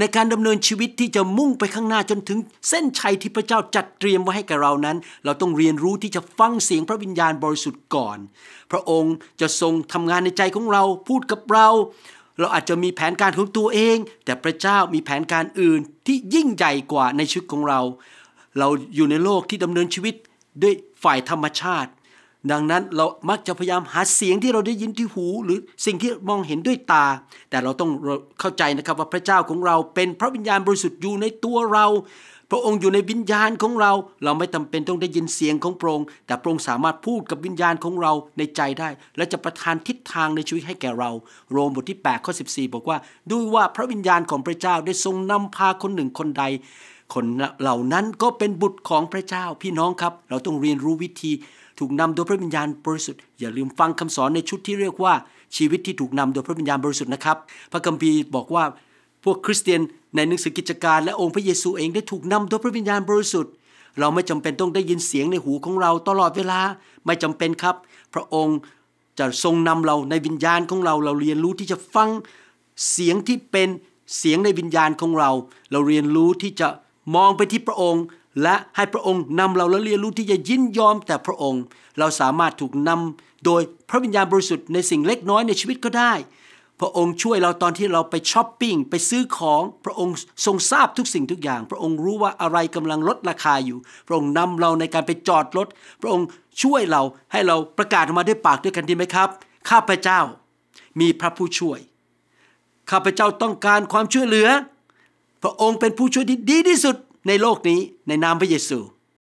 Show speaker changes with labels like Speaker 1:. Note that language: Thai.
Speaker 1: ในการดำเนินชีวิตที่จะมุ่งไปข้างหน้าจนถึงเส้นชัยที่พระเจ้าจัดเตรียมไว้ให้กับเรานั้น เราต้องเรียนรู้ที่จะฟังเสียงพระวิญญาณบริสุทธิ์ก่อน พระองค์จะทรงทำงานในใจของเราพูดกับเรา เราอาจจะมีแผนการของตัวเอง แต่พระเจ้ามีแผนการอื่นที่ยิ่งใหญ่กว่าในชีวิตของเรา เราอยู่ในโลกที่ดำเนินชีวิตด้วยฝ่ายธรรมชาติดังนั้นเรามักจะพยายามหาเสียงที่เราได้ยินที่หู หรือสิ่งที่มองเห็นด้วยตา แต่เราต้องเข้าใจนะครับว่าพระเจ้าของเราเป็นพระวิญญาณบริสุทธิ์อยู่ในตัวเรา พระองค์อยู่ในวิญญาณของเราเราไม่จาเป็นต้องได้ยินเสียงของพระองค์แต่พระองค์สามารถพูดกับวิญญาณของเราในใจได้ และจะประทานทิศทางในชีวิตให้แก่เราโรมบทที่8ข้อ14 บอกว่าด้วยว่าพระวิญญาณของพระเจ้าได้ทรงนำพาคนหนึ่งคนใดคนเหล่านั้นก็เป็นบุตรของพระเจ้าพี่น้องครับ เราต้องเรียนรู้วิธีถูกนำโดยพระวิญญาณบริสุทธิ์อย่าลืมฟังคำสอนในชุดที่เรียกว่า ชีวิตที่ถูกนำโดยพระวิญญาณบริสุทธิ์นะครับ พระคัมภีร์บอกว่าพวกคริสเตียนในหนังสือกิจการ และองค์พระเยซูเองได้ถูกนำโดยพระวิญญาณบริสุทธิ์เราไม่จำเป็นต้องได้ยินเสียงในหูของเรา ตลอดเวลาไม่จำเป็นครับ พระองค์จะทรงนำเราในวิญญาณของเรา เราเรียนรู้ที่จะฟังเสียงที่เป็นเสียงในวิญญาณของเรา เราเรียนรู้ที่จะมองไปที่พระองค์และให้พระองค์นำเราและเรียนรู้ที่จะยินยอมแต่พระองค์เราสามารถถูกนำโดยพระวิญญาณบริสุทธิ์ในสิ่งเล็กน้อยในชีวิตก็ได้ พระองค์ช่วยเราตอนที่เราไปช้อปปิ้งไปซื้อของพระองค์ทรงทราบทุกสิ่งทุกอย่าง พระองค์รู้ว่าอะไรกำลังลดราคาอยู่ พระองค์นำเราในการไปจอดรถพระองค์ช่วยเราให้เราประกาศออกมาด้วยปากด้วยกันดีไหมครับข้าพเจ้า มีพระผู้ช่วย ข้าพเจ้าต้องการความช่วยเหลือพระองค์เป็นผู้ช่วยที่ดีที่สุดในโลกนี้ในนามพระเยซู